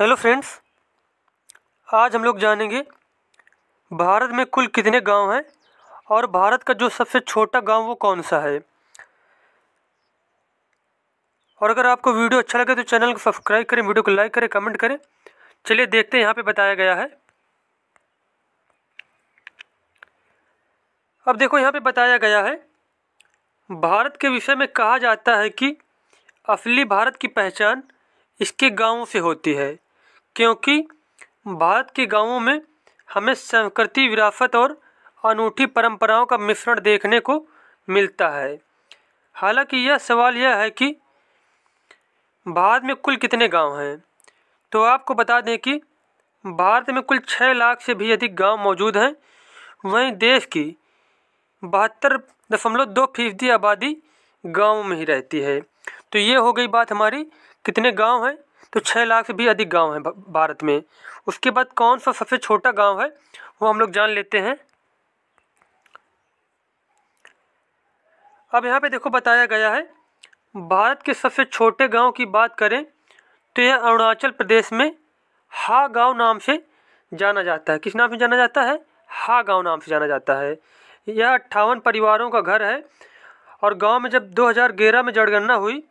hello friends आज हम लोग जानेंगे भारत में कुल कितने गांव हैं और भारत का जो सबसे छोटा गांव वो कौन सा है और अगर आपको वीडियो अच्छा लगे तो चैनल को सब्सक्राइब करें वीडियो को लाइक करें कमेंट करें चलिए देखते हैं यहाँ पे बताया गया है अब देखो यहाँ पे बताया गया है भारत के विषय में कहा जाता है कि असली भारत की पहचान इसके गांवों से होती है क्योंकि भारत के गांवों में हमें संस्कृति विरासत और अनूठी परंपराओं का मिश्रण देखने को मिलता है हालांकि यह सवाल यह है कि भारत में कुल कितने गांव हैं तो आपको बता दें कि भारत में कुल छः लाख से भी अधिक गांव मौजूद हैं वहीं देश की बहत्तर दशमलव दो फीसदी आबादी गाँव में ही रहती है तो ये हो गई बात हमारी कितने गांव हैं तो छः लाख से भी अधिक गांव हैं भारत में उसके बाद कौन सा सबसे छोटा गांव है वो हम लोग जान लेते हैं अब यहाँ पे देखो बताया गया है भारत के सबसे छोटे गांव की बात करें तो यह अरुणाचल प्रदेश में हा गांव नाम से जाना जाता है किस नाम से जाना जाता है हा गांव नाम से जाना जाता है यह अट्ठावन परिवारों का घर है और गांव में जब 2011 में जनगणना हुई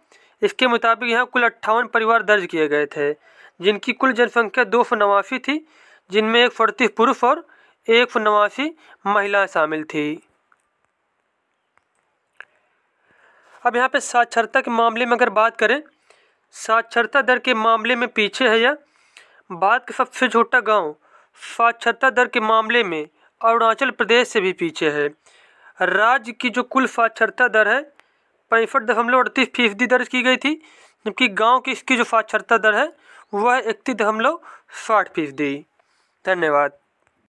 इसके मुताबिक यहाँ कुल अट्ठावन परिवार दर्ज किए गए थे जिनकी कुल जनसंख्या दो सौ नवासी थी जिनमें एक सौ अड़तीस पुरुष और एक सौ नवासी महिलाएँ शामिल थी अब यहाँ पे साक्षरता के मामले में अगर बात करें साक्षरता दर के मामले में पीछे है यह भारत का सबसे छोटा गांव साक्षरता दर के मामले में अरुणाचल प्रदेश से भी पीछे है राज्य की जो कुल साक्षरता दर है पैंसठ दशमलव अड़तीस फीसदी दर्ज की गई थी जबकि गांव की इसकी जो साक्षरता दर है वह इकतीस दशमलव साठ फीसदी धन्यवाद